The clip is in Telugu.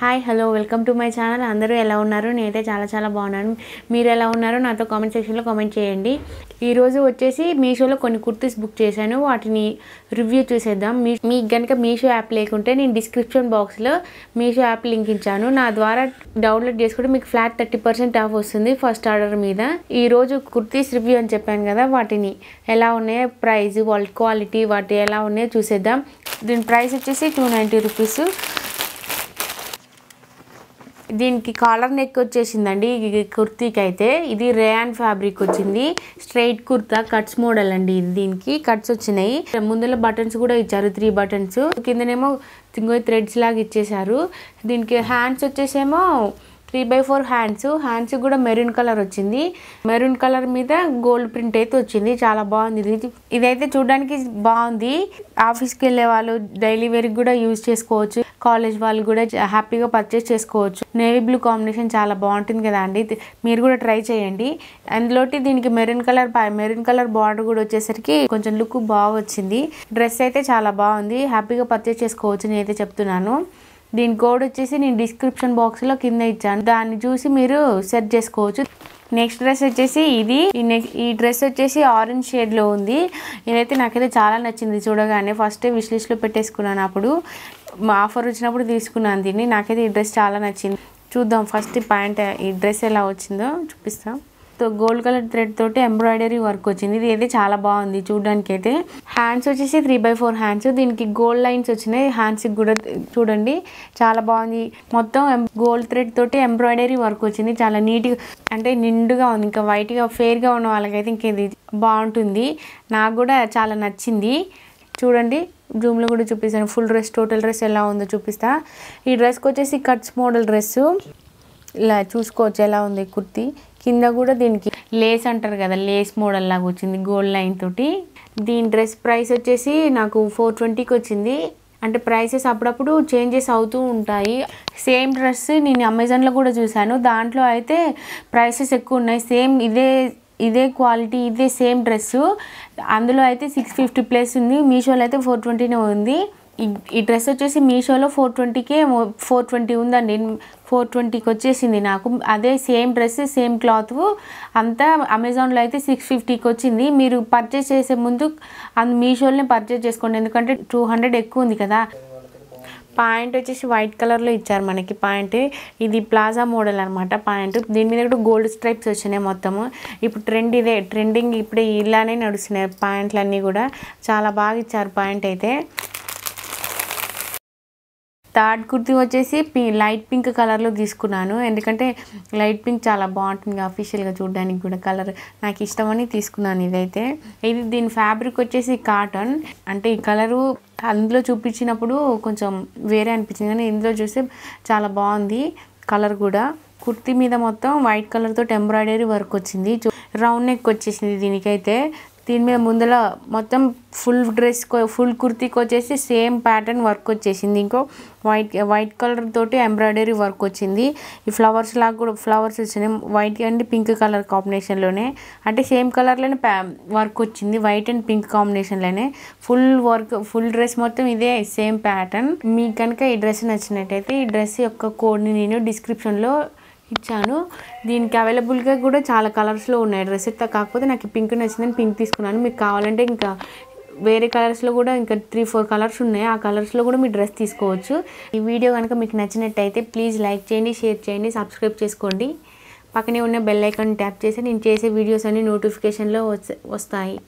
hi hello welcome to my channel అందరూ ఎలా ఉన్నారు నేనైతే చాలా చాలా బాగున్నాను మీరు ఎలా ఉన్నారో నాతో కామెంట్ సెక్షన్లో కామెంట్ చేయండి ఈరోజు వచ్చేసి మీషోలో కొన్ని కుర్తీస్ బుక్ చేశాను వాటిని రివ్యూ చూసేద్దాం మీ మీకు కనుక మీషో యాప్ లేకుంటే నేను డిస్క్రిప్షన్ బాక్స్లో మీషో యాప్ లింక్ ఇచ్చాను నా ద్వారా డౌన్లోడ్ చేసుకుంటే మీకు ఫ్లాట్ థర్టీ పర్సెంట్ ఆఫ్ వస్తుంది ఫస్ట్ ఆర్డర్ మీద ఈరోజు కుర్తీస్ రివ్యూ అని చెప్పాను కదా వాటిని ఎలా ఉన్నాయో ప్రైస్ వాళ్ళ క్వాలిటీ వాటి ఎలా ఉన్నాయో చూసేద్దాం దీని ప్రైస్ వచ్చేసి టూ నైంటీ రూపీస్ దీనికి కాలర్ నెక్ వచ్చేసిందండి కుర్తీకి అయితే ఇది రేయాన్ ఫ్యాబ్రిక్ వచ్చింది స్ట్రైట్ కుర్తా కట్స్ మోడల్ అండి దీనికి కట్స్ వచ్చినాయి ముందులో బటన్స్ కూడా ఇచ్చారు త్రీ బటన్స్ కిందనేమో తింగోయి థ్రెడ్స్ లాగా ఇచ్చేసారు దీనికి హ్యాండ్స్ వచ్చేసేమో three by four hands hands కూడా మెరూన్ కలర్ వచ్చింది మెరూన్ కలర్ మీద గోల్డ్ ప్రింట్ అయితే వచ్చింది చాలా బాగుంది ఇది ఇదైతే చూడడానికి బాగుంది ఆఫీస్కి వెళ్ళే వాళ్ళు డైలీ వేర్కి కూడా యూజ్ చేసుకోవచ్చు కాలేజ్ వాళ్ళు కూడా హ్యాపీగా పర్చేస్ చేసుకోవచ్చు నేవీ బ్లూ కాంబినేషన్ చాలా బాగుంటుంది కదా అండి మీరు కూడా ట్రై చేయండి అందులోటి దీనికి maroon colour maroon colour border కూడా వచ్చేసరికి కొంచెం లుక్ బాగా వచ్చింది డ్రెస్ అయితే చాలా బాగుంది హ్యాపీగా పర్చేస్ చేసుకోవచ్చు నేనైతే చెప్తున్నాను దీని కోడ్ వచ్చేసి నేను డిస్క్రిప్షన్ బాక్స్లో కింద ఇచ్చాను దాన్ని చూసి మీరు సెర్చ్ చేసుకోవచ్చు నెక్స్ట్ డ్రెస్ వచ్చేసి ఇది ఈ డ్రెస్ వచ్చేసి ఆరెంజ్ షేడ్లో ఉంది ఇదైతే నాకైతే చాలా నచ్చింది చూడగానే ఫస్ట్ విష్ లిస్ట్లో పెట్టేసుకున్నాను అప్పుడు ఆఫర్ వచ్చినప్పుడు తీసుకున్నాను దీన్ని నాకైతే ఈ డ్రెస్ చాలా నచ్చింది చూద్దాం ఫస్ట్ ప్యాంట్ ఈ డ్రెస్ ఎలా వచ్చిందో చూపిస్తాం తో గోల్డ్ కలర్ థ్రెడ్ తోటి ఎంబ్రాయిడరీ వర్క్ వచ్చింది ఇది అయితే చాలా బాగుంది చూడడానికి అయితే హ్యాండ్స్ వచ్చేసి త్రీ బై ఫోర్ హ్యాండ్స్ దీనికి గోల్డ్ లైన్స్ వచ్చినాయి హ్యాండ్స్కి కూడా చూడండి చాలా బాగుంది మొత్తం గోల్డ్ థ్రెడ్ తోటి ఎంబ్రాయిడరీ వర్క్ వచ్చింది చాలా నీట్గా అంటే నిండుగా ఉంది ఇంకా వైట్గా ఫేర్గా ఉన్న వాళ్ళకైతే ఇంక ఇది బాగుంటుంది నాకు కూడా చాలా నచ్చింది చూడండి జూమ్లో కూడా చూపిస్తాను ఫుల్ డ్రెస్ టోటల్ డ్రెస్ ఎలా ఉందో చూపిస్తా ఈ డ్రెస్కి వచ్చేసి కట్స్ మోడల్ డ్రెస్సు ఇలా చూసుకోవచ్చు ఎలా ఉంది కుర్తి కింద కూడా దీనికి లేస్ అంటారు కదా లేస్ మోడల్ లాగా వచ్చింది గోల్డ్ లైన్ తోటి దీని డ్రెస్ ప్రైస్ వచ్చేసి నాకు ఫోర్ ట్వంటీకి వచ్చింది అంటే ప్రైసెస్ అప్పుడప్పుడు చేంజెస్ అవుతూ ఉంటాయి సేమ్ డ్రెస్ నేను అమెజాన్లో కూడా చూశాను దాంట్లో అయితే ప్రైసెస్ ఎక్కువ ఉన్నాయి సేమ్ ఇదే ఇదే క్వాలిటీ ఇదే సేమ్ డ్రెస్సు అందులో అయితే సిక్స్ ఫిఫ్టీ ప్లస్ ఉంది మీషోలో అయితే ఫోర్ ట్వంటీనే ఉంది ఈ డ్రెస్ వచ్చేసి మీషోలో ఫోర్ ట్వంటీకే ఫోర్ ట్వంటీ ఉందండి ఫోర్ ట్వంటీకి వచ్చేసింది నాకు అదే సేమ్ డ్రెస్ సేమ్ క్లాత్ అంతా అమెజాన్లో అయితే సిక్స్ ఫిఫ్టీకి వచ్చింది మీరు పర్చేస్ చేసే ముందు అందు మీషోలోనే పర్చేస్ చేసుకోండి ఎందుకంటే టూ హండ్రెడ్ ఎక్కువ ఉంది కదా ప్యాంట్ వచ్చేసి వైట్ కలర్లో ఇచ్చారు మనకి ప్యాంట్ ఇది ప్లాజా మోడల్ అనమాట పాయింట్ దీని మీద కూడా గోల్డ్ స్ట్రైప్స్ వచ్చినాయి మొత్తము ఇప్పుడు ట్రెండ్ ఇదే ట్రెండింగ్ ఇప్పుడే ఇలానే నడుస్తున్నాయి ప్యాంట్లు అన్నీ కూడా చాలా బాగా ఇచ్చారు పాయింట్ అయితే థర్డ్ కుర్తి వచ్చేసి పి లైట్ పింక్ కలర్లో తీసుకున్నాను ఎందుకంటే లైట్ పింక్ చాలా బాగుంటుంది అఫీషియల్గా చూడడానికి కూడా కలర్ నాకు ఇష్టమని తీసుకున్నాను ఇదైతే ఇది దీని ఫ్యాబ్రిక్ వచ్చేసి కాటన్ అంటే ఈ కలరు అందులో చూపించినప్పుడు కొంచెం వేరే అనిపించింది కానీ ఇందులో చూస్తే చాలా బాగుంది కలర్ కూడా కుర్తి మీద మొత్తం వైట్ కలర్తో ఎంబ్రాయిడరీ వర్క్ వచ్చింది రౌండ్ నెక్ వచ్చేసింది దీనికైతే దీని మీద ముందర మొత్తం ఫుల్ డ్రెస్ ఫుల్ కుర్తీకి వచ్చేసి సేమ్ ప్యాటర్న్ వర్క్ వచ్చేసింది ఇంకో వైట్ వైట్ కలర్ తోటి ఎంబ్రాయిడరీ వర్క్ వచ్చింది ఈ ఫ్లవర్స్ లాగా కూడా ఫ్లవర్స్ వచ్చినాయి వైట్ అండ్ పింక్ కలర్ కాంబినేషన్లోనే అంటే సేమ్ కలర్లోనే వర్క్ వచ్చింది వైట్ అండ్ పింక్ కాంబినేషన్లోనే ఫుల్ వర్క్ ఫుల్ డ్రెస్ మొత్తం ఇదే సేమ్ ప్యాటర్న్ మీకు కనుక ఈ డ్రెస్ నచ్చినట్టయితే ఈ డ్రెస్ యొక్క కోడ్ని నేను డిస్క్రిప్షన్లో ఇచ్చాను దీనికి అవైలబుల్గా కూడా చాలా కలర్స్లో ఉన్నాయి డ్రెస్ అయితే కాకపోతే నాకు పింక్ నచ్చిందని పింక్ తీసుకున్నాను మీకు కావాలంటే ఇంకా వేరే కలర్స్లో కూడా ఇంకా త్రీ ఫోర్ కలర్స్ ఉన్నాయి ఆ కలర్స్లో కూడా మీ డ్రెస్ తీసుకోవచ్చు ఈ వీడియో కనుక మీకు నచ్చినట్టయితే ప్లీజ్ లైక్ చేయండి షేర్ చేయండి సబ్స్క్రైబ్ చేసుకోండి పక్కనే ఉన్న బెల్ ఐకాన్ ట్యాప్ చేసి నేను చేసే వీడియోస్ అన్ని నోటిఫికేషన్లో వస్తాయి